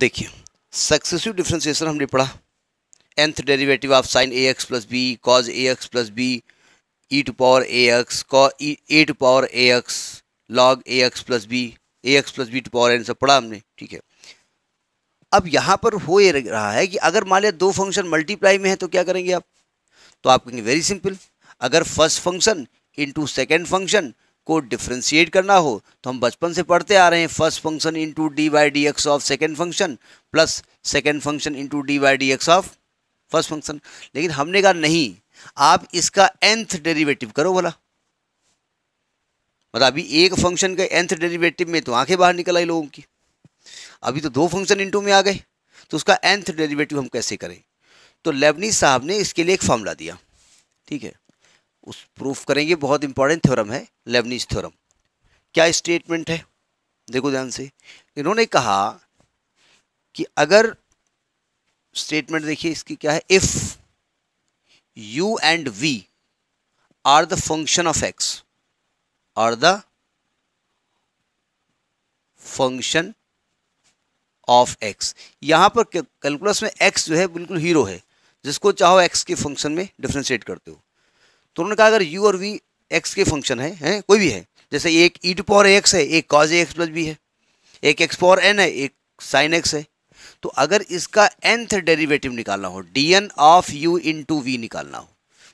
देखिए successive differentiation हमने पढ़ा nth derivative of sine a x plus b cos A x plus b e to power a x a to power a x log a x plus b a x plus b to power n सब पढ़ा हमने ठीक है अब यहाँ पर हो ये रहा है कि अगर मान लिया दो फंक्शन मल्टीप्लाई में है तो क्या करेंगे आप तो आप कहेंगे वेरी सिंपल अगर first function into second function को डिफ्रेंशिएट करना हो तो हम बचपन से पढ़ते आ रहे हैं first function into d y d x of second function plus second function into d y d x of first function लेकिन हमने कहा नहीं आप इसका एंथ डेरिवेटिव करो भला मतलब अभी एक फंक्शन के एंथ डेरिवेटिव में तो आंखें बाहर निकल आई लोगों की अभी तो दो फंक्शन इंटू में आ गए तो उसका एंथ डेरिवेटिव हम कैसे करें तो लेबनी साहब ने इसके लिए एक फॉर्मूला दिया ठीक है उस प्रूफ करेंगे बहुत इंपॉर्टेंट थ्योरम है लेबनीज थ्योरम क्या स्टेटमेंट है देखो ध्यान से इन्होंने कहा कि अगर स्टेटमेंट देखिए इसकी क्या है if u and v are the function of x are the function of x यहां पर कैलकुलस में एक्स जो है बिल्कुल हीरो है जिसको चाहो एक्स के फंक्शन में डिफ्रेंशिएट करते हो तो उन्होंने कहा अगर यू और वी एक्स के फंक्शन है, है कोई भी है जैसे एक ई टू पावर एक्स है एक कॉज एक्स प्लस बी है एक एक्स पावर एन है एक साइन एक्स है तो अगर इसका एंथ डेरिवेटिव निकालना हो d N of you into v निकालना हो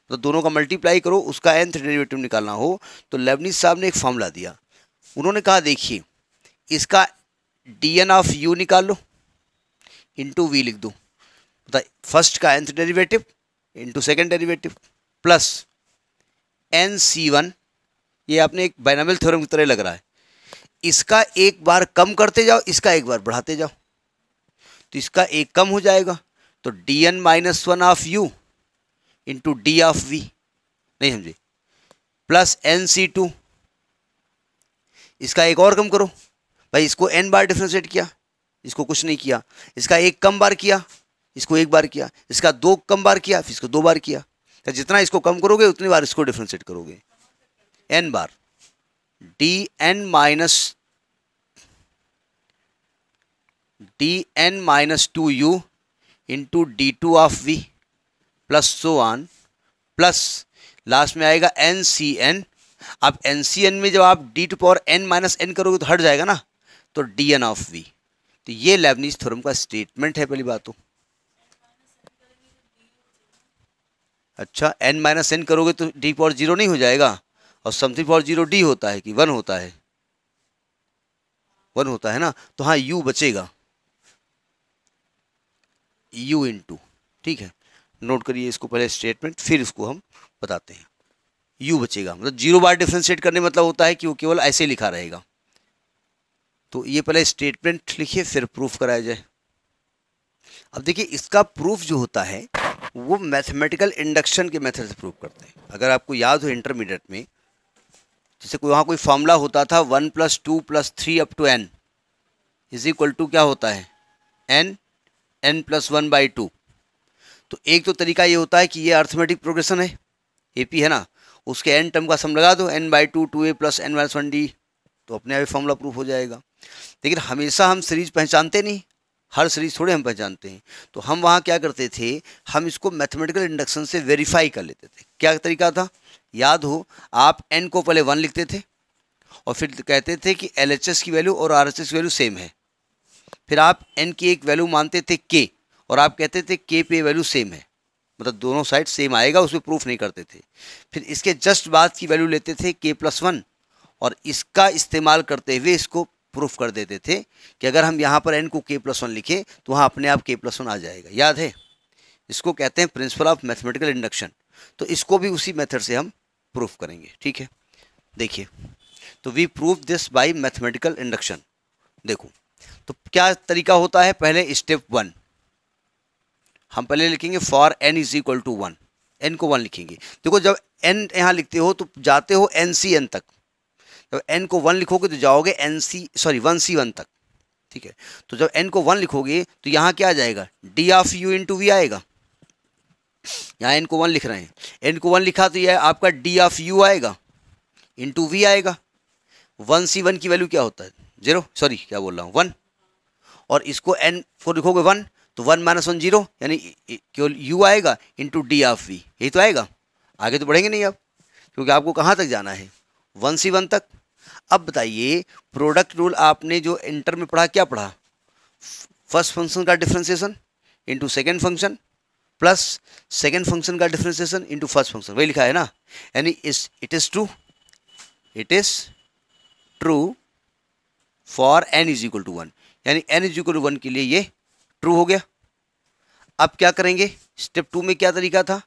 तो दोनों का मल्टीप्लाई करो उसका एंथ डेरिवेटिव निकालना हो तो लेबनीस साहब ने एक फॉर्मूला दिया उन्होंने कहा देखिए इसका डी एन ऑफ यू निकाल लो इन टू वी लिख दो फर्स्ट मतलब का nth derivative into second derivative plus N C one ये आपने एक बाइनामिल थ्योरम की तरह लग रहा है इसका एक बार कम करते जाओ इसका एक बार बढ़ाते जाओ तो इसका एक कम हो जाएगा तो D N minus one of U into D of V नहीं समझे प्लस एन सी टू इसका एक और कम करो भाई इसको एन बार डिफ्रेंशिएट किया इसको कुछ नहीं किया इसका एक कम बार किया इसको एक बार किया इसका दो कम बार किया फिर इसको दो बार किया तो जितना इसको कम करोगे उतनी बार इसको डिफ्रेंशिएट करोगे एन बार D N minus D N minus two U into D two of V plus so on plus last में आएगा एन सी एन अब एन सी एन में जब आप D two power N minus N करोगे तो हट जाएगा ना तो डी एन ऑफ वी तो ये लेबनीज थ्योरम का स्टेटमेंट है पहली बात तो अच्छा एन माइनस एन करोगे तो डी पावर जीरो नहीं हो जाएगा और समथिंग पावर जीरो डी होता है कि वन होता है वन होता है ना तो हाँ यू बचेगा यू इन टू ठीक है नोट करिए इसको पहले स्टेटमेंट फिर इसको हम बताते हैं यू बचेगा मतलब जीरो बार डिफ्रेंशिएट करने मतलब होता है कि वो केवल ऐसे लिखा रहेगा तो ये पहले स्टेटमेंट लिखिए फिर प्रूफ कराया जाए अब देखिए इसका प्रूफ जो होता है वो मैथमेटिकल इंडक्शन के मेथड से प्रूव करते हैं अगर आपको याद हो इंटरमीडिएट में जैसे कोई वहाँ कोई फॉर्मूला होता था one plus two plus three up to N is equal to क्या होता है N N plus one by two तो एक तो तरीका ये होता है कि ये अर्थमेटिक प्रोग्रेशन है ए पी है ना उसके एन टर्म का सम लगा दो N by two two A plus N minus one D तो अपने आप ही फॉर्मूला प्रूफ हो जाएगा लेकिन हमेशा हम सीरीज पहचानते नहीं हर सीरीज थोड़े हम पहचानते हैं तो हम वहाँ क्या करते थे हम इसको मैथमेटिकल इंडक्शन से वेरीफाई कर लेते थे क्या तरीका था याद हो आप एन को पहले वन लिखते थे और फिर कहते थे कि एल की वैल्यू और आर की वैल्यू सेम है फिर आप एन की एक वैल्यू मानते थे के और आप कहते थे के पे वैल्यू सेम है मतलब दोनों साइड सेम आएगा उसमें प्रूफ नहीं करते थे फिर इसके जस्ट बाद की वैल्यू लेते थे के प्लस वन और इसका इस्तेमाल करते हुए इसको प्रूफ कर देते थे कि अगर हम यहाँ पर एन को के प्लस वन लिखें तो वहाँ अपने आप के प्लस वन आ जाएगा याद है इसको कहते हैं प्रिंसिपल ऑफ मैथमेटिकल इंडक्शन तो इसको भी उसी मेथड से हम प्रूफ करेंगे ठीक है देखिए तो we prove this by mathematical induction देखो तो क्या तरीका होता है पहले स्टेप वन हम पहले लिखेंगे for N is equal to one N को वन लिखेंगे देखो जब एन यहाँ लिखते हो तो जाते हो एन सी एन तक जब एन को वन लिखोगे तो जाओगे N C sorry one C one तक ठीक है तो जब एन को वन लिखोगे तो यहाँ क्या आ जाएगा D of you into V आएगा यहाँ एन को वन लिख रहे हैं एन को वन लिखा तो यह आपका डी ऑफ यू आएगा इंटू वी आएगा वन सी वन की वैल्यू क्या होता है जीरो सॉरी क्या बोल रहा हूँ वन और इसको एन फोर लिखोगे वन तो वन माइनस वन जीरो यानी केवल यू आएगा इंटू डी ऑफ वी यही तो आएगा आगे तो बढ़ेंगे नहीं आप क्योंकि आपको कहाँ तक जाना है वन सी वन तक अब बताइए प्रोडक्ट रूल आपने जो इंटर में पढ़ा क्या पढ़ा फर्स्ट फंक्शन का differentiation into second function plus second function का डिफ्रेंसिएशन इंटू फर्स्ट फंक्शन वही लिखा है ना यानी इस it is true it is true for N is equal to one यानी N is equal to one के लिए ये ट्रू हो गया अब क्या करेंगे स्टेप टू में क्या तरीका था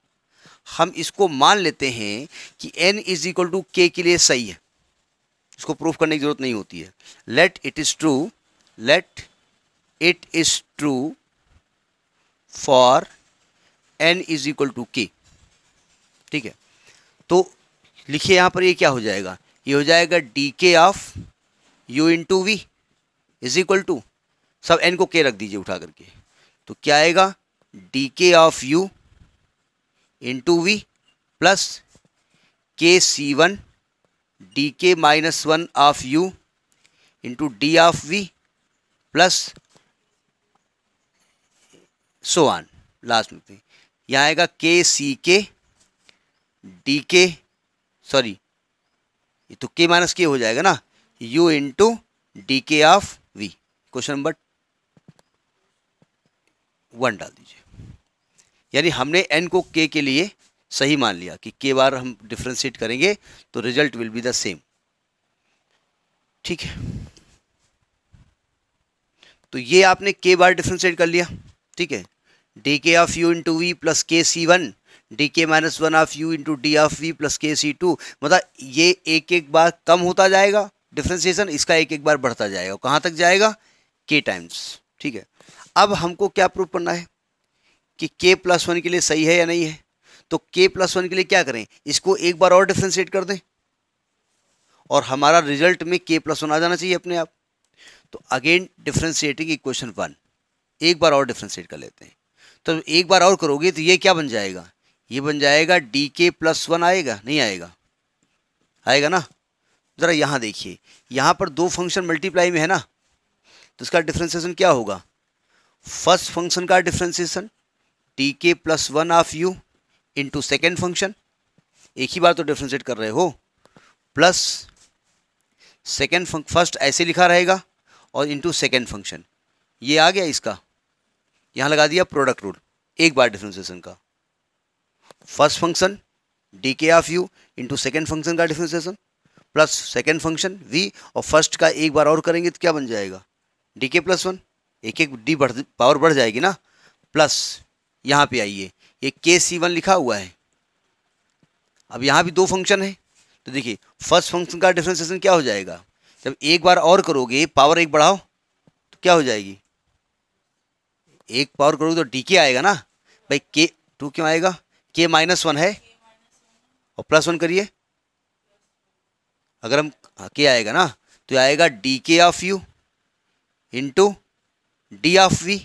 हम इसको मान लेते हैं कि एन इज इक्वल टू के के लिए सही है इसको प्रूफ करने की ज़रूरत नहीं होती है let it is true let it is true for N is equal to K ठीक है तो लिखिए यहां पर ये क्या हो जाएगा ये हो जाएगा D K of you into V is equal to सब एन को के रख दीजिए उठा करके तो क्या आएगा D K of you into V plus K C one D K minus one of U into D of V plus so on last में यहाँ आएगा के सी के डी के सॉरी ये तो के माइनस के हो जाएगा ना U into D K of V question number one डाल दीजिए यानी हमने एन को के के लिए सही मान लिया कि के बार हम डिफ्रेंशिएट करेंगे तो result will be the same ठीक है तो ये आपने के बार डिफ्रेंशिएट कर लिया ठीक है D K of U into V plus K C one D K minus one of U into D of V plus K C to मतलब ये एक एक बार कम होता जाएगा डिफ्रेंसिएशन इसका एक एक बार बढ़ता जाएगा कहाँ तक जाएगा के टाइम्स ठीक है अब हमको क्या प्रूफ करना है कि के प्लस वन के लिए सही है या नहीं है तो के प्लस वन के लिए क्या करें इसको एक बार और डिफ्रेंशिएट कर दें और हमारा रिजल्ट में के प्लस वन आ जाना चाहिए अपने आप तो अगेन डिफ्रेंशिएटिंग इक्वेशन वन एक बार और डिफ्रेंशिएट कर लेते हैं तो एक बार और करोगे तो ये क्या बन जाएगा ये बन जाएगा डी के प्लस वन आएगा नहीं आएगा आएगा ना ज़रा यहाँ देखिए यहाँ पर दो फंक्शन मल्टीप्लाई में है ना तो इसका डिफ्रेंसिएशन क्या होगा फर्स्ट फंक्शन का differentiation D K plus one of U into second function एक ही बार तो डिफ्रेंशिएट कर रहे हो प्लस सेकेंड फर्स्ट ऐसे लिखा रहेगा और इंटू सेकेंड फंक्शन ये आ गया इसका यहाँ लगा दिया प्रोडक्ट रूल एक बार डिफ्रेंसिएशन का first function D K of U into second function का differentiation plus second function V और फर्स्ट का एक बार और करेंगे तो क्या बन जाएगा डी के प्लस वन एक एक डी बढ़ पावर बढ़ जाएगी ना प्लस यहाँ पे आइए ये के सी वन लिखा हुआ है अब यहाँ भी दो फंक्शन है तो देखिए फर्स्ट फंक्शन का डिफ्रेंसिएशन क्या हो जाएगा जब एक बार और करोगे पावर एक बढ़ाओ तो क्या हो जाएगी एक पावर करोगे तो डी के आएगा ना भाई के टू क्यों आएगा के माइनस वन है और प्लस वन करिए अगर हम के हाँ, आएगा ना तो आएगा D K of U into D of V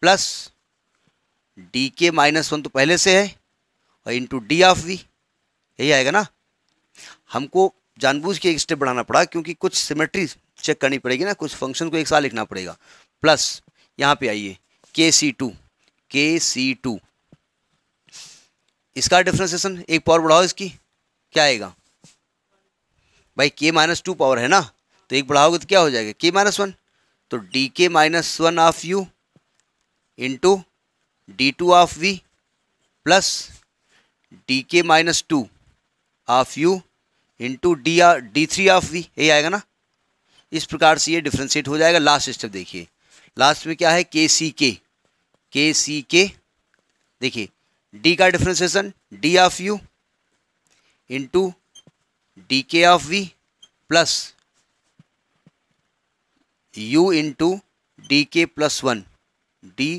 plus D K minus one तो पहले से है और इंटू डी ऑफ वी यही आएगा ना हमको जानबूझ के एक स्टेप बढ़ाना पड़ा क्योंकि कुछ सिमेट्री चेक करनी पड़ेगी ना कुछ फंक्शन को एक साथ लिखना पड़ेगा प्लस यहाँ पे आइए के C two K C two इसका डिफ्रेंसिएशन एक पावर बढ़ाओ इसकी क्या आएगा भाई के माइनस टू पावर है ना तो एक बढ़ाओगे तो क्या हो जाएगा के माइनस वन तो D K minus one of U into D two of V plus D K minus two of U into D D three of V यही आएगा ना इस प्रकार से ये डिफ्रेंशिएट हो जाएगा लास्ट स्टेप देखिए लास्ट में क्या है के सी के के सी के देखिए डी का differentiation D of U into D K of V plus U into D K plus one D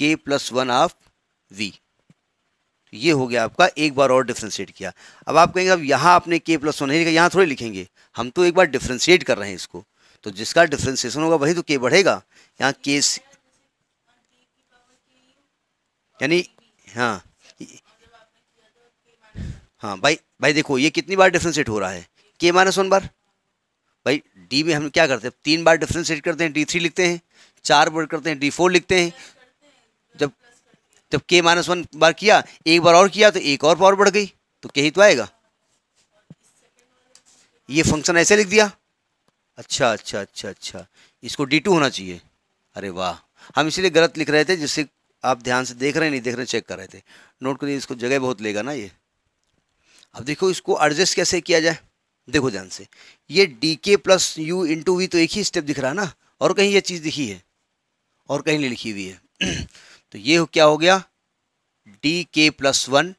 K plus one of V ये हो गया आपका एक बार और डिफ्रेंशिएट किया अब आप कहेंगे अब यहाँ आपने के प्लस वन नहीं लिखा यहाँ थोड़े लिखेंगे हम तो एक बार डिफ्रेंशिएट कर रहे हैं इसको तो जिसका डिफ्रेंशिएशन होगा वही तो के बढ़ेगा यहाँ के यानी हाँ हाँ भाई भाई देखो ये कितनी बार डिफ्रेंशिएट हो रहा है के माइनस वन बार भाई डी में हम क्या करते हैं तीन बार डिफ्रेंशिएट करते हैं डी थ्री लिखते हैं चार बार करते हैं डी फोर लिखते हैं जब जब के माइनस वन बार किया एक बार और किया तो एक और पावर बढ़ गई तो के ही तो आएगा ये फंक्शन ऐसे लिख दिया अच्छा अच्छा अच्छा अच्छा इसको डी टू होना चाहिए अरे वाह हम इसीलिए गलत लिख रहे थे जिससे आप ध्यान से देख रहे नहीं देख रहे चेक कर रहे थे नोट करिए इसको जगह बहुत लेगा ना ये अब देखो इसको एडजस्ट कैसे किया जाए देखो ध्यान से ये D K plus U into we तो एक ही स्टेप दिख रहा है ना और कहीं ये चीज़ दिखी है और कहीं नहीं लिखी हुई है तो ये क्या हो गया D K plus one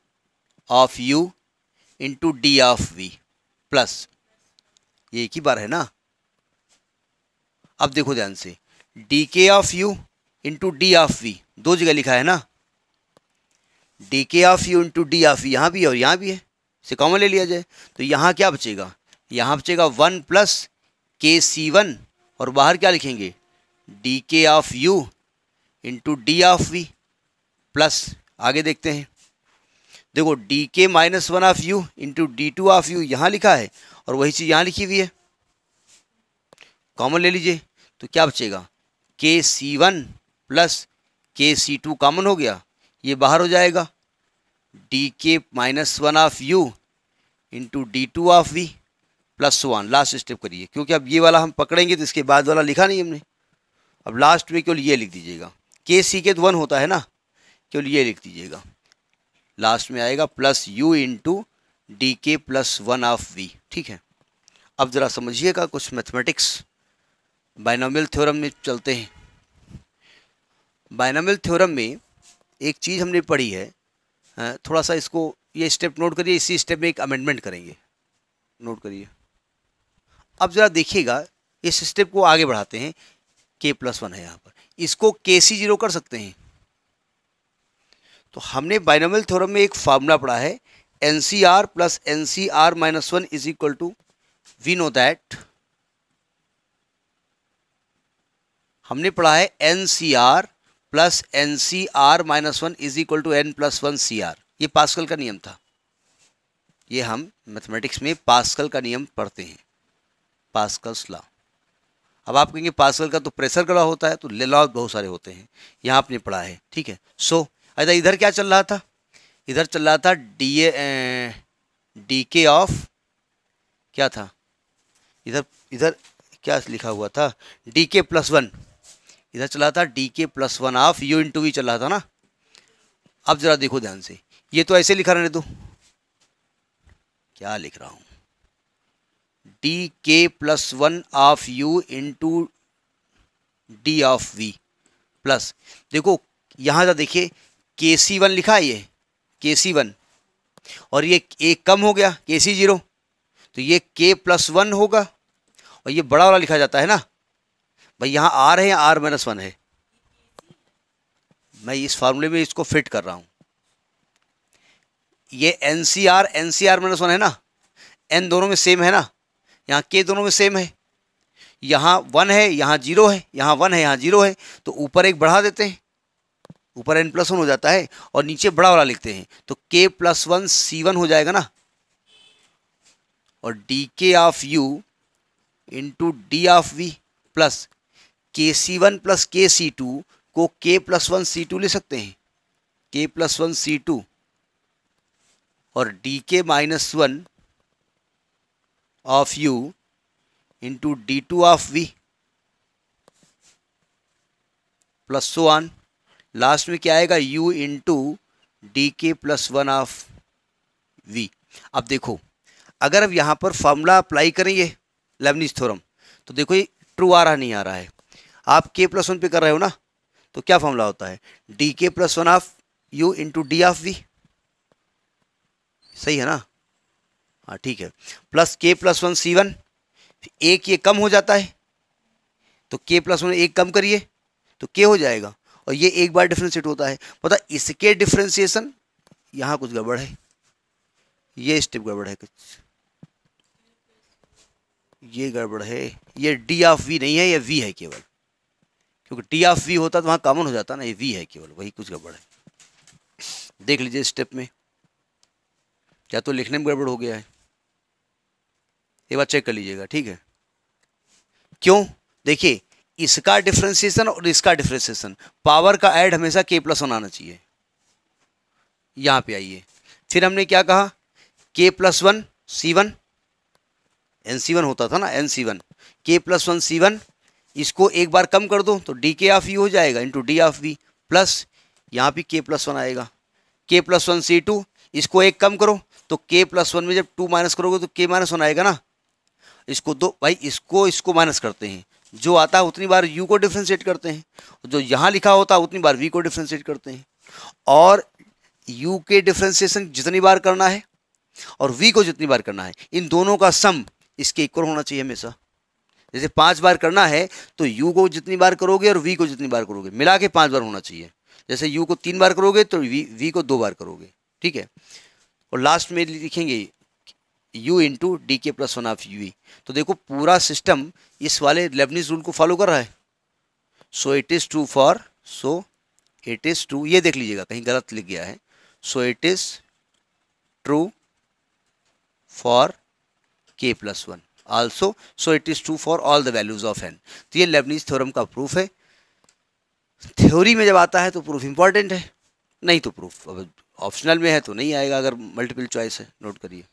of U into D of V plus ये एक ही बार है ना अब देखो ध्यान से D K of U into D of V दो जगह लिखा है ना D K of U into D of V यहां भी है और यहां भी है इसे कॉमन ले लिया जाए तो यहां क्या बचेगा यहां बचेगा one plus K C one और बाहर क्या लिखेंगे D K of U into D of V plus आगे देखते हैं देखो D K minus one of U into D two of U यहाँ लिखा है और वही चीज़ यहाँ लिखी हुई है कॉमन ले लीजिए तो क्या बचेगा के C one plus K C two common हो गया ये बाहर हो जाएगा D K minus one of U into D two of V plus one last step करिए क्योंकि अब ये वाला हम पकड़ेंगे तो इसके बाद वाला लिखा नहीं हमने अब लास्ट में केवल ये लिख दीजिएगा के सी के तो वन होता है ना चलो ये लिख दीजिएगा लास्ट में आएगा plus U into D K plus one of V ठीक है अब ज़रा समझिएगा कुछ मैथमेटिक्स बाइनॉमियल थ्योरम में चलते हैं बायनोमिल थ्योरम में एक चीज़ हमने पढ़ी है हाँ, थोड़ा सा इसको ये स्टेप नोट करिए इसी स्टेप में एक अमेंडमेंट करेंगे नोट करिए अब ज़रा देखिएगा इस स्टेप को आगे बढ़ाते हैं के प्लस वन है यहाँ पर इसको के सी जीरो कर सकते हैं तो हमने बाइनोमियल थ्योरम में एक फार्मूला पढ़ा है N C R plus N C R minus one is equal to we know that हमने पढ़ा है N C R plus N C R minus one is equal to N plus one C R ये Pascal का नियम था ये हम mathematics में पास्कल का नियम पढ़ते हैं पास्कल्स लॉ अब आप कहेंगे पास्कल का तो प्रेशर गला होता है तो ले बहुत सारे होते हैं यहाँ आपने पढ़ा है ठीक है सो अच्छा इधर क्या चल रहा था इधर चल रहा था D A D K of क्या था इधर इधर क्या लिखा हुआ था डी के प्लस वन इधर चला था D K plus one of you into V चल रहा था ना अब ज़रा देखो ध्यान से ये तो ऐसे लिखा रहने दो क्या लिख रहा हूँ D K plus one of U into D of V plus देखो यहाँ से तो देखिए के सी वन लिखा है ये के सी वन और ये एक कम हो गया के सी जीरो तो ये के प्लस वन होगा और ये बड़ा वाला लिखा जाता है ना भाई यहाँ आर है आर माइनस वन है मैं इस फार्मूले में इसको फिट कर रहा हूँ ये N C R N C R minus one है ना एन दोनों में सेम है ना यहाँ के दोनों में सेम है यहाँ वन है यहाँ जीरो है यहाँ वन है यहाँ जीरो है तो ऊपर एक बढ़ा देते हैं ऊपर एन प्लस वन हो जाता है और नीचे बड़ा वाला लिखते हैं तो के प्लस वन सी वन हो जाएगा ना और D K of U into D of V plus K C one plus K C to को के प्लस वन सी टू ले सकते हैं K plus one C two और D K minus one of u into d2 of v plus so on last में क्या आएगा u into D K plus one of v अब देखो अगर अब यहाँ पर फॉर्मूला अप्लाई करेंगे लेबनीज थोरम तो देखो ये ट्रू आ रहा नहीं आ रहा है आप k प्लस वन पे कर रहे हो ना तो क्या फॉर्मूला होता है D K plus one of U into D of V सही है ना हाँ ठीक है प्लस के प्लस वन सी वन एक ये कम हो जाता है तो के प्लस वन एक कम करिए तो के हो जाएगा और ये एक बार डिफ्रेंशिएट होता है पता इसके डिफ्रेंसिएशन यहाँ कुछ गड़बड़ है ये स्टेप गड़बड़ है कुछ ये गड़बड़ है ये डी ऑफ वी नहीं है ये वी है केवल क्योंकि डी ऑफ वी होता तो वहाँ कॉमन हो जाता ना ये वी है केवल वही कुछ गड़बड़ है देख लीजिए स्टेप में या तो लिखने में गड़बड़ हो गया है एक बार चेक कर लीजिएगा ठीक है क्यों देखिए इसका डिफ्रेंसिएशन और इसका डिफ्रेंसिएशन पावर का ऐड हमेशा के प्लस वन आना चाहिए यहाँ पे आइए फिर हमने क्या कहा K plus one C one N C one होता था ना N C one K plus one C one इसको एक बार कम कर दो तो डी के ऑफ वी हो जाएगा into D of B plus यहाँ पे के प्लस वन आएगा के प्लस वन सी टू इसको एक कम करो तो के प्लस वन में जब टू माइनस करोगे तो के माइनस वन आएगा ना इसको दो भाई इसको इसको माइनस करते हैं जो आता है उतनी बार यू को डिफ्रेंशिएट करते हैं जो यहाँ लिखा होता है उतनी बार वी को डिफ्रेंशिएट करते हैं और यू के डिफ्रेंशिएशन जितनी बार करना है और वी को जितनी बार करना है इन दोनों का सम इसके इक्वल होना चाहिए हमेशा जैसे पाँच बार करना है तो यू को जितनी बार करोगे और वी को जितनी बार करोगे मिला के पाँच बार होना चाहिए जैसे यू को तीन बार करोगे तो वी वी को दो बार करोगे ठीक है और लास्ट में लिखेंगे u into D K plus one of U तो देखो पूरा सिस्टम इस वाले लेबनीज रूल को फॉलो कर रहा है so it is true for so it is true ये देख लीजिएगा कहीं गलत लिख गया है so it is true for K plus one also so it is true for all the values of N तो ये लेबनीज थ्योरम का प्रूफ है थ्योरी में जब आता है तो प्रूफ इंपॉर्टेंट है नहीं तो प्रूफ अब ऑप्शनल में है तो नहीं आएगा अगर मल्टीपल चॉइस है नोट करिए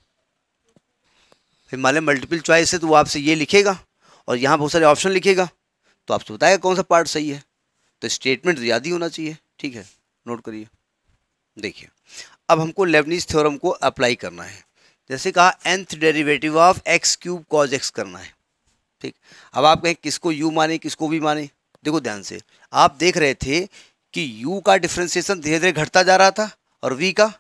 फिर मान लें मल्टीपल चॉइस है तो वो आपसे ये लिखेगा और यहाँ बहुत सारे ऑप्शन लिखेगा तो आपसे बताएगा कौन सा पार्ट सही है तो स्टेटमेंट याद ही होना चाहिए ठीक है नोट करिए देखिए अब हमको लेवनीज थ्योरम को अप्लाई करना है जैसे कहा nth derivative of X cube cos X करना है ठीक अब आप कहें किसको यू माने किसको भी माने देखो ध्यान से आप देख रहे थे कि यू का डिफ्रेंसिएशन धीरे धीरे घटता जा रहा था और वी का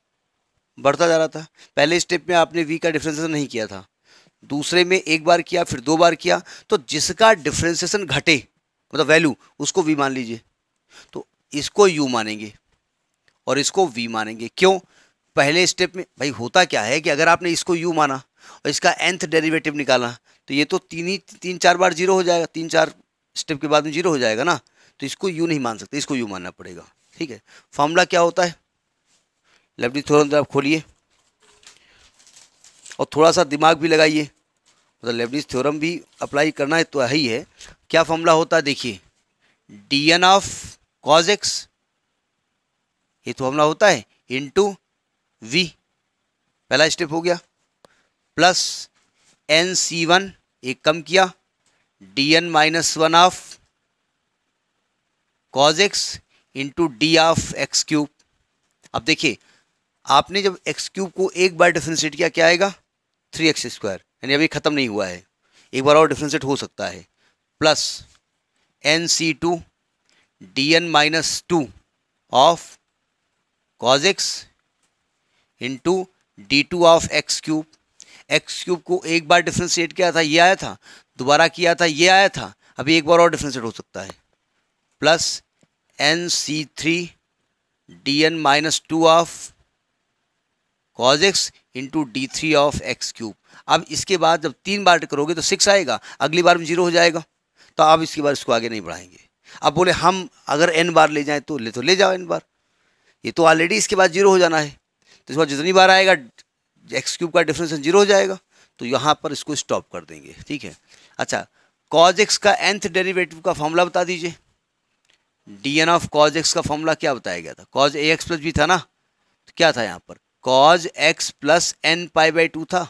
बढ़ता जा रहा था पहले स्टेप में आपने वी का डिफ्रेंसेशन नहीं किया था दूसरे में एक बार किया फिर दो बार किया तो जिसका डिफ्रेंसेशन घटे मतलब वैल्यू उसको वी मान लीजिए तो इसको यू मानेंगे और इसको वी मानेंगे क्यों पहले स्टेप में भाई होता क्या है कि अगर आपने इसको यू माना और इसका एंथ डेरिवेटिव निकाला तो ये तो तीन ही तीन चार बार जीरो हो जाएगा तीन चार स्टेप के बाद में जीरो हो जाएगा ना तो इसको यू नहीं मान सकते इसको यू मानना पड़ेगा ठीक है फॉर्मूला क्या होता है लेफ्ट थोड़ा आप खोलिए और थोड़ा सा दिमाग भी लगाइए मतलब लेबनिज थ्योरम भी अप्लाई करना है तो है ही है क्या फॉर्मूला होता है देखिए D N of cos X ये तो फॉर्मूला होता है इनटू वी पहला स्टेप हो गया प्लस एन सी वन एक कम किया D N minus one of cos X into D of X cube अब देखिए आपने जब एक्स क्यूब को एक बार डिफ्रेंशिएट किया क्या आएगा थ्री एक्स स्क्वायर यानी अभी ख़त्म नहीं हुआ है एक बार और डिफ्रेंशिएट हो सकता है plus N C two D N minus two of cos X into D two of X cube X cube को एक बार डिफ्रेंशिएट किया था ये आया था दोबारा किया था ये आया था अभी एक बार और डिफ्रेंशिएट हो सकता है plus N C three D N minus two of cos X into D three of X cube अब इसके बाद जब तीन बार करोगे तो सिक्स आएगा अगली बार में जीरो हो जाएगा तो आप इसके बाद इसको आगे नहीं बढ़ाएंगे अब बोले हम अगर एन बार ले जाएँ तो ले तो ले जाओ एन बार ये तो ऑलरेडी इसके बाद जीरो हो जाना है तो इसके बाद जितनी बार आएगा एक्स क्यूब का डिफ्रेंसन जीरो हो जाएगा तो यहाँ पर इसको स्टॉप कर देंगे ठीक है अच्छा कॉज एक्स का एंथ डेरीवेटिव का फॉर्मूला बता दीजिए D N of cos X का फॉर्मूला क्या बताया गया था कॉज ए एक्स प्लस बी था ना तो क्या था यहाँ पर cos x plus N pi by two था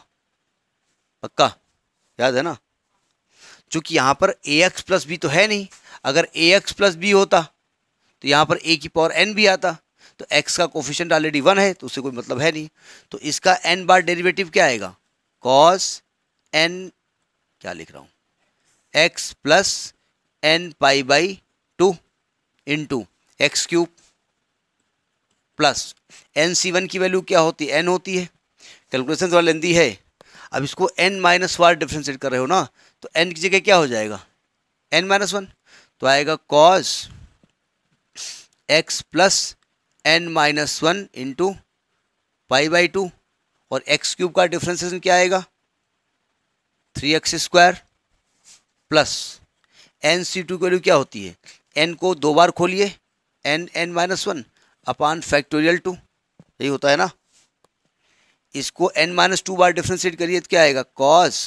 पक्का याद है ना चूंकि यहां पर ए एक्स प्लस बी तो है नहीं अगर ए एक्स प्लस बी होता तो यहां पर ए की पावर एन भी आता तो एक्स का कोफिशेंट ऑलरेडी वन है तो उससे कोई मतलब है नहीं तो इसका एन बार डेरिवेटिव क्या आएगा कॉस एन क्या लिख रहा हूँ X plus N pi by two into X cube plus N C one की वैल्यू क्या होती है एन होती है कैलकुलेशन थोड़ा लेंदी है अब इसको एन माइनस वन डिफ्रेंशिएट कर रहे हो ना तो एन की जगह क्या हो जाएगा एन माइनस वन तो आएगा cos x plus N minus one into pi by two और एक्स क्यूब का डिफ्रेंसिएशन क्या आएगा three x square plus N C two की वैल्यू क्या होती है एन को दो बार खोलिए N N minus one upon factorial two यही होता है ना इसको एन माइनस टू बार डिफ्रेंशिएट करिए तो क्या आएगा कॉस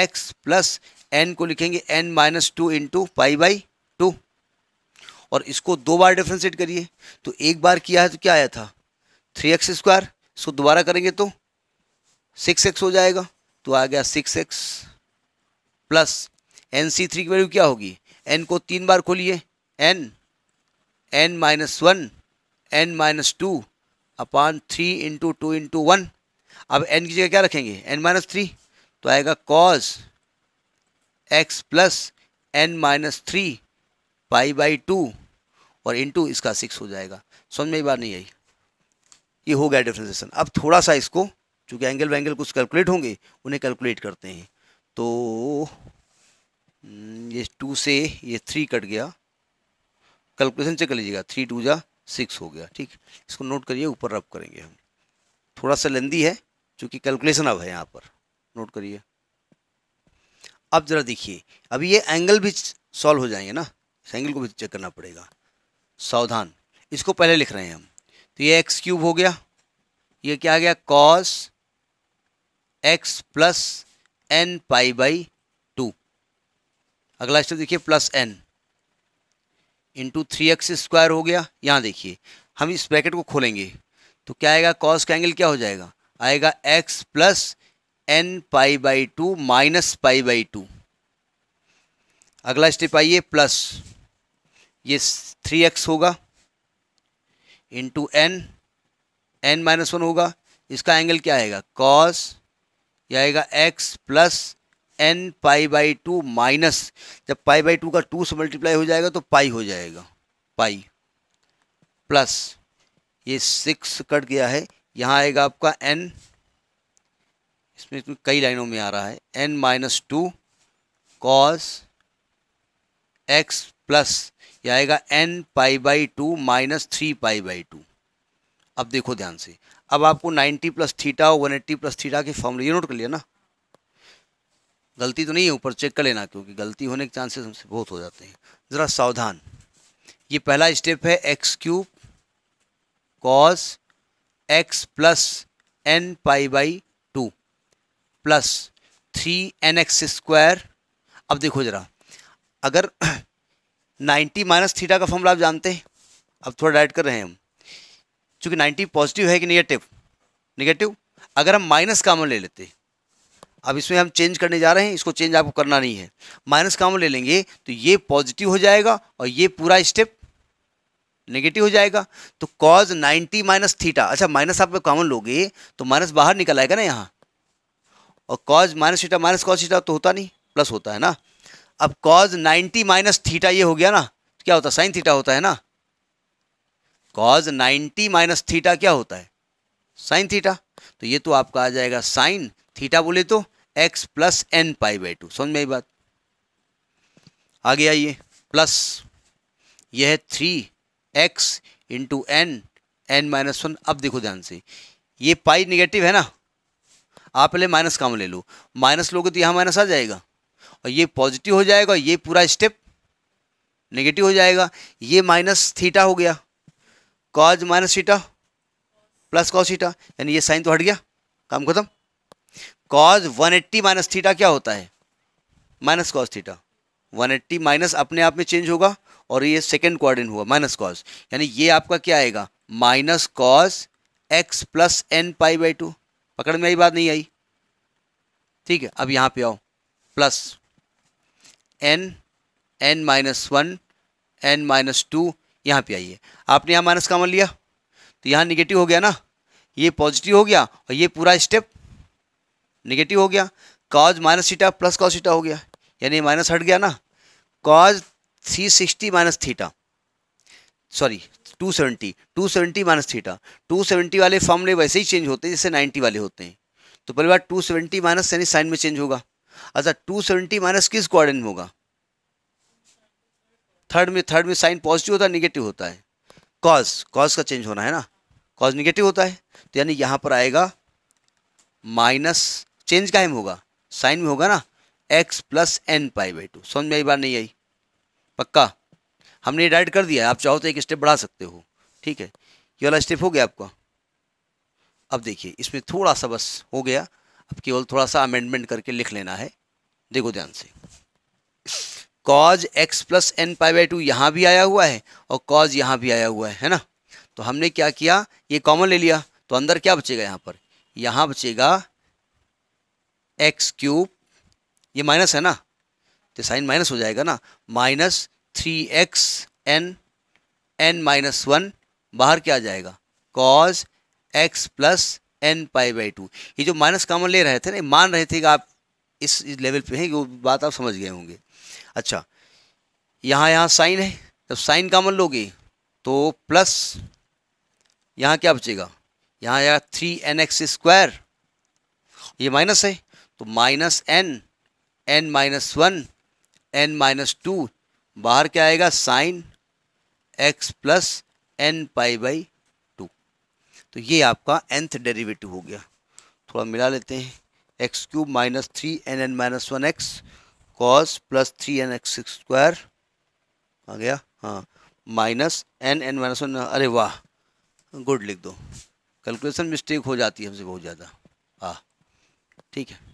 एक्स प्लस एन को लिखेंगे N minus two into pi by two और इसको दो बार डिफ्रेंशिएट करिए तो एक बार किया है तो क्या आया था थ्री एक्स स्क्वायर इसको दोबारा करेंगे तो सिक्स एक्स हो जाएगा तो आ गया six X plus N C three की वैल्यू क्या होगी एन को तीन बार खोलिए N N minus one N minus two upon three into two into one अब एन की जगह क्या रखेंगे एन माइनस थ्री तो आएगा cos x plus N minus three pi by two और इंटू इसका सिक्स हो जाएगा समझ में बात नहीं आई ये हो गया डिफ्रेंसेशन अब थोड़ा सा इसको चूँकि एंगल वैंगल कुछ कैलकुलेट होंगे उन्हें कैलकुलेट करते हैं तो हम्म, ये टू से ये थ्री कट गया कैलकुलेशन चेक कर लीजिएगा थ्री टू जा सिक्स हो गया ठीक इसको नोट करिए ऊपर रब करेंगे हम थोड़ा सा लेंदी है चूँकि कैलकुलेशन अब है यहाँ पर नोट करिए अब ज़रा देखिए अभी ये एंगल भी सॉल्व हो जाएंगे ना इस एंगल को भी चेक करना पड़ेगा सावधान इसको पहले लिख रहे हैं हम तो ये एक्स क्यूब हो गया ये क्या आ गया cos x plus N pi by two अगला स्टेप देखिए plus n into three x square हो गया यहाँ देखिए हम इस ब्रैकेट को खोलेंगे तो क्या आएगा कॉस का एंगल क्या हो जाएगा आएगा x plus N pi by two minus pi by two अगला स्टेप आइए प्लस ये थ्री एक्स होगा into n N minus one होगा इसका एंगल क्या आएगा कॉस ये आएगा x plus N pi by two minus जब पाई बाई टू का टू से मल्टीप्लाई हो जाएगा तो पाई हो जाएगा पाई प्लस ये सिक्स कट गया है यहाँ आएगा आपका एन इसमें इसमें कई लाइनों में आ रहा है n minus two cos x plus यह आएगा n pi by two minus three pi by two अब देखो ध्यान से अब आपको 90 प्लस थीटा और 180 प्लस थीटा के फॉर्मूले ये नोट कर लिया ना गलती तो नहीं है ऊपर चेक कर लेना क्योंकि गलती होने के चांसेस हमसे बहुत हो जाते हैं ज़रा सावधान ये पहला स्टेप है x cube cos x plus N pi by two plus three n x square अब देखो ज़रा अगर नाइन्टी माइनस थीटा का फॉर्मूला आप जानते हैं अब थोड़ा डाइट कर रहे हैं हम चूँकि नाइन्टी पॉजिटिव है कि निगेटिव निगेटिव अगर हम माइनस का ले लेते अब इसमें हम चेंज करने जा रहे हैं इसको चेंज आपको करना नहीं है माइनस कॉमन ले लेंगे तो ये पॉजिटिव हो जाएगा और ये पूरा स्टेप नेगेटिव हो जाएगा तो कॉज 90 माइनस थीटा अच्छा माइनस आप कॉमन लोगे तो माइनस बाहर निकल आएगा ना यहाँ और cos minus theta minus cos theta तो होता नहीं प्लस होता है ना अब कॉज 90 माइनस थीटा ये हो गया ना तो क्या होता है साइन थीटा होता है ना कॉज 90 माइनस थीटा क्या होता है साइन थीटा तो ये तो आपका आ जाएगा साइन थीटा बोले तो x plus N pi by two समझ में आई बात आगे आइए प्लस यह three x into n N minus one अब देखो ध्यान से ये पाई निगेटिव है ना आप पहले माइनस काम ले लो माइनस लोगे तो यहाँ माइनस आ जाएगा और ये पॉजिटिव हो जाएगा ये पूरा स्टेप नेगेटिव हो जाएगा ये माइनस थीटा हो गया cos minus theta plus cos theta यानी ये साइन तो हट गया काम खत्म कॉज 180 एट्टी माइनस थीटा क्या होता है minus cos theta 180 eighty minus अपने आप में चेंज होगा और ये सेकेंड क्वारिन हुआ माइनस कॉज यानी ये आपका क्या आएगा minus cos x plus N pi by two पकड़ में आई बात नहीं आई ठीक है अब यहाँ पे आओ plus n N minus one N minus two यहाँ पर आइए आपने यहाँ माइनस मान लिया तो यहाँ निगेटिव हो गया ना ये पॉजिटिव हो गया और ये पूरा स्टेप निगेटिव हो गया cos minus theta plus cos theta हो गया यानी माइनस हट गया ना cos three sixty minus theta sorry two seventy two seventy minus theta two seventy वाले फॉर्मले वैसे ही चेंज होते हैं जैसे नाइन्टी वाले होते हैं तो पहली बार टू सेवेंटी माइनस यानी साइन में चेंज होगा अच्छा टू सेवेंटी माइनस किस क्वाड्रेंट में होगा थर्ड में थर्ड में साइन पॉजिटिव होता है निगेटिव होता है कॉज कॉज का चेंज होना है ना कॉज निगेटिव होता है तो यानी यहाँ पर आएगा माइनस चेंज का होगा साइन में होगा ना x plus N pi by two समझ में आई बार नहीं आई पक्का हमने डायरेक्ट कर दिया आप चाहो तो एक स्टेप बढ़ा सकते हो ठीक है ये वाला स्टेप हो गया आपका अब देखिए इसमें थोड़ा सा बस हो गया अब केवल थोड़ा सा अमेंडमेंट करके लिख लेना है देखो ध्यान से cos x plus N pi by two यहाँ भी आया हुआ है और कॉज यहाँ भी आया हुआ है है ना तो हमने क्या किया ये कॉमन ले लिया तो अंदर क्या बचेगा यहाँ पर यहाँ बचेगा एक्स क्यूब ये माइनस है ना तो साइन माइनस हो जाएगा ना minus three x n N minus one बाहर क्या आ जाएगा cos x plus N pi by two ये जो माइनस कामन ले रहे थे ना मान रहे थे कि आप इस लेवल पे हैं वो बात आप समझ गए होंगे अच्छा यहाँ यहाँ साइन है जब साइन कामन लोगे तो प्लस यहाँ क्या बचेगा यहाँ यहाँ थ्री एन एक्स स्क्वायर ये माइनस है तो minus n N minus one N minus two बाहर क्या आएगा sine x plus N pi by two तो ये आपका एंथ डेरिवेटिव हो गया थोड़ा मिला लेते हैं x cube minus three n N minus one x cos plus three n x square आ गया हाँ minus n N minus one अरे वाह गुड लिख दो कैलकुलेशन मिस्टेक हो जाती है हमसे बहुत ज़्यादा हाँ ठीक है